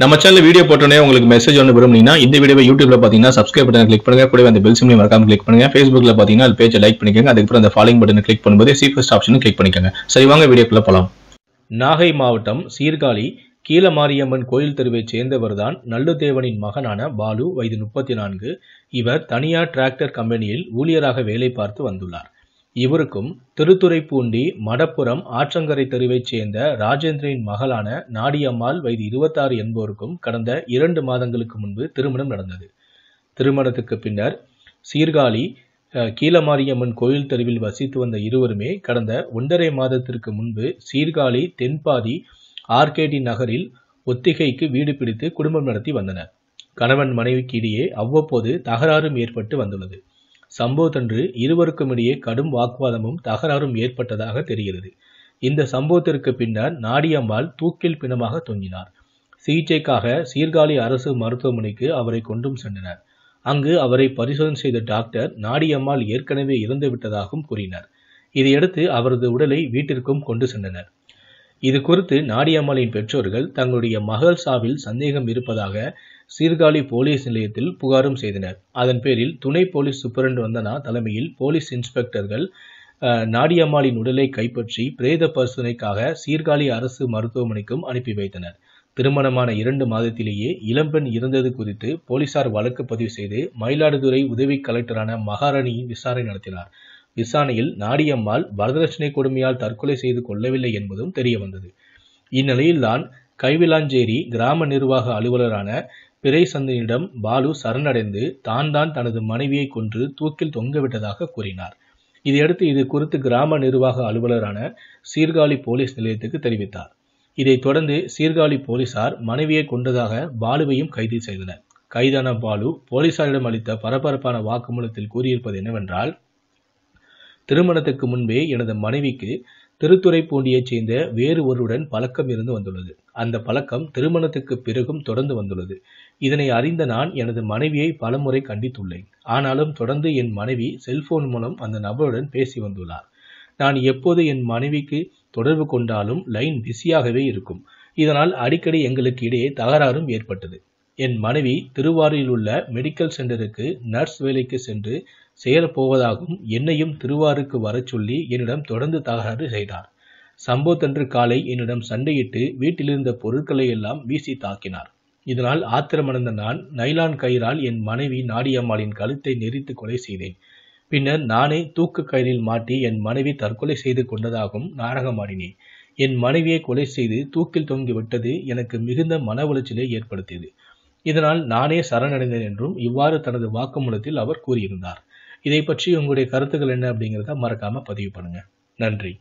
நம்ம channel video போட்டோன்னே உங்களுக்கு மெசேஜ் ஒன்று விரும்புனீங்கன்னா இந்த வீடியோ யூடியூப்ல பார்த்தீங்கன்னா சப்ஸ்கிரைப் பட்டன் கிளிக் பண்ணுங்க கூட அந்த பெல் சிம்லையும் மறக்காம கிளிக் பண்ணுங்க ஃபேஸ்புக்ல பார்த்தீங்கன்னா அது பேஜை லைக் பண்ணிக்கோங்க அதுக்கப்புறம் அந்த ஃபாலோயிங் பட்டன் கிளிக் பண்ணும்போது ஃபர்ஸ்ட் ஆப்ஷனும் கிளிக் பண்ணிக்கோங்க சரி வாங்க வீடியோக்குள்ள போலாம் நாகை மாவட்டம் சீர்காழி கீழமாரியம்மன் கோயில் தெருவைச் சேர்ந்தவர்தான் நல்லுதேவனின் மகனான பாலு வயது முப்பத்தி நான்கு இவர் தனியார் டிராக்டர் கம்பெனியில் ஊழியராக வேலை பார்த்து வந்துள்ளார் இவருக்கும் திருத்துறைப்பூண்டி மடப்புறம் ஆற்றங்கரை தெருவைச் சேர்ந்த ராஜேந்திரின் மகளான நாடியம்மாள் வயது இருபத்தாறு என்போருக்கும் கடந்த இரண்டு மாதங்களுக்கு முன்பு திருமணம் நடந்தது திருமணத்துக்கு பின்னர் சீர்காழி கீழமாரியம்மன் கோயில் தெருவில் வசித்து வந்த இருவருமே கடந்த ஒன்றரை மாதத்திற்கு முன்பு சீர்காழி தென்பாதி ஆர்கேடி நகரில் ஒத்திகைக்கு வீடு பிடித்து குடும்பம் நடத்தி வந்தனர் கணவன் மனைவிக்கு இடையே அவ்வப்போது தகராறும் ஏற்பட்டு வந்துள்ளது சம்பவத்தன்று இருவருக்குமிடையே கடும் வாக்குவாதமும் தகராறும் ஏற்பட்டதாக தெரிகிறது இந்த சம்பவத்திற்கு பின்னர் நாடியம்மாள் தூக்கில் பிணமாக தொங்கினார் சிகிச்சைக்காக சீர்காழி அரசு மருத்துவமனைக்கு அவரை கொண்டும் சென்றனர் அங்கு அவரை பரிசோதனை செய்த டாக்டர் நாடியம்மாள் ஏற்கனவே இறந்து விட்டதாகவும் கூறினர் இதையடுத்து அவரது உடலை வீட்டிற்கும் கொண்டு சென்றனர் இது குறித்து நாடியம்மாளின் பெற்றோர்கள் தங்களுடைய மகள் சாவில் சந்தேகம் இருப்பதாக சீர்காழி போலீஸ் நிலையத்தில் புகாரும் செய்தனர் அதன் பேரில் துணை போலீஸ் சூப்பரண்ட் வந்தனா தலைமையில் போலீஸ் இன்ஸ்பெக்டர்கள் நாடியம்மாளின் உடலை கைப்பற்றி பிரேத பரிசோதனைக்காக சீர்காழி அரசு மருத்துவமனைக்கும் அனுப்பி வைத்தனர் திருமணமான இரண்டு மாதத்திலேயே இளம்பெண் இறந்தது குறித்து போலீசார் வழக்கு பதிவு செய்து மயிலாடுதுறை உதவி கலெக்டரான மகாராணியின் விசாரணை நடத்தினார் விசாரணையில் நாடியம்மாள் வரதட்சணை கொடுமையால் தற்கொலை செய்து கொள்ளவில்லை என்பதும் தெரியவந்தது இந்நிலையில்தான் கைவிலாஞ்சேரி கிராம நிர்வாக அலுவலரான சந்தையிடம் பாலு சரணடைந்து தான் தான் தனது மனைவியை கொன்று தூக்கில் தொங்கவிட்டதாக கூறினார் இதையடுத்து இது குறித்து கிராம நிர்வாக அலுவலரான சீர்காழி போலீஸ் நிலையத்துக்கு தெரிவித்தார் இதைத் தொடர்ந்து சீர்காழி போலீசார் மனைவியை கொண்டதாக பாலுவையும் கைது செய்தனர் கைதான பாலு போலீசாரிடம் அளித்த பரபரப்பான வாக்குமூலத்தில் கூறியிருப்பது என்னவென்றால் திருமணத்துக்கு முன்பே எனது மனைவிக்கு திருத்துறை பூண்டியைச் சேர்ந்த வேறு ஒருவருடன் பழக்கம் இருந்து வந்துள்ளது அந்த பழக்கம் திருமணத்துக்கு பிறகும் தொடர்ந்து வந்துள்ளது இதனை அறிந்த நான் எனது மனைவியை பலமுறை கண்டித்துள்ளேன் ஆனாலும் தொடர்ந்து என் மனைவி செல்போன் மூலம் அந்த நபருடன் பேசி வந்துள்ளார் நான் எப்போது என் மனைவிக்கு தொடர்பு கொண்டாலும் லைன் பிஸியாகவே இருக்கும் இதனால் அடிக்கடி எங்களுக்கு இடையே தகராறும் ஏற்பட்டது என் மனைவி திருவாரூரில் உள்ள மெடிக்கல் சென்டருக்கு நர்ஸ் வேலைக்கு சென்று சேரப்போவதாகவும் என்னையும் திருவாரூருக்கு வரச் சொல்லி என்னிடம் தொடர்ந்து தகராறு செய்தார் சம்பவத்தன்று காலை என்னிடம் சண்டையிட்டு வீட்டிலிருந்த பொருட்களை எல்லாம் வீசி தாக்கினார் இதனால் ஆத்திரமடைந்த நான் நைலான் கயிறால் என் மனைவி நாடியம்மாளின் கழுத்தை நெறித்து கொலை செய்தேன் பின்னர் நானே தூக்கு கயிறில் மாட்டி என் மனைவி தற்கொலை செய்து கொண்டதாகவும் நாடகமாடினேன் என் மனைவியை கொலை செய்து தூக்கில் தொங்கிவிட்டது எனக்கு மிகுந்த மன உளைச்சலை ஏற்படுத்தியது இதனால் நானே சரணடைந்தேன் என்றும் இவ்வாறு தனது வாக்குமூலத்தில் அவர் கூறியிருந்தார் இதை பற்றி உங்களுடைய கருத்துக்கள் என்ன அப்படிங்கிறத மறக்காம பதிவு பண்ணுங்க நன்றி